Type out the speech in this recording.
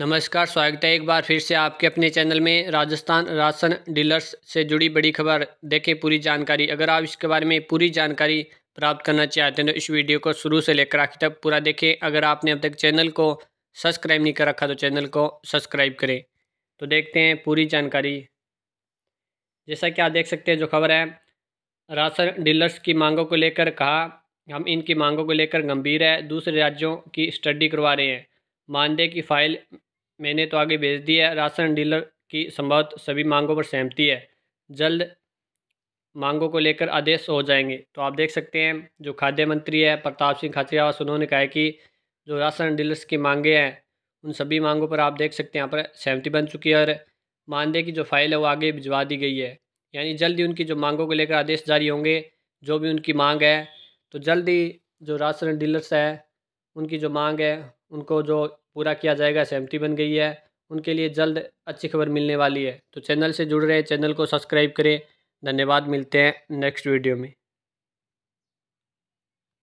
नमस्कार स्वागत है एक बार फिर से आपके अपने चैनल में राजस्थान राशन डीलर्स से जुड़ी बड़ी खबर देखें पूरी जानकारी अगर आप इसके बारे में पूरी जानकारी प्राप्त करना चाहते हैं तो इस वीडियो को शुरू से लेकर आखिर तक पूरा देखें अगर आपने अब तक चैनल को सब्सक्राइब नहीं कर रखा तो चैनल को सब्सक्राइब करें तो देखते हैं पूरी जानकारी जैसा कि आप देख सकते हैं जो खबर है राशन डीलर्स की मांगों को लेकर कहा हम इनकी मांगों को लेकर गंभीर है दूसरे राज्यों की स्टडी करवा रहे हैं मानदेय की फाइल मैंने तो आगे भेज दी है राशन डीलर की संभवत सभी मांगों पर सहमति है जल्द मांगों को लेकर आदेश हो जाएंगे तो आप देख सकते हैं जो खाद्य मंत्री है प्रताप सिंह खाचरियावास उन्होंने कहा है कि जो राशन डीलर्स की मांगे हैं उन सभी मांगों पर आप देख सकते हैं यहाँ पर सहमति बन चुकी है और मानदेय की जो फाइल है वो आगे भिजवा दी गई है यानी जल्द ही उनकी जो मांगों को लेकर आदेश जारी होंगे जो भी उनकी मांग है तो जल्द ही जो राशन डीलर्स है उनकी जो मांग है उनको जो पूरा किया जाएगा सहमति बन गई है उनके लिए जल्द अच्छी खबर मिलने वाली है तो चैनल से जुड़ रहे चैनल को सब्सक्राइब करें धन्यवाद मिलते हैं नेक्स्ट वीडियो में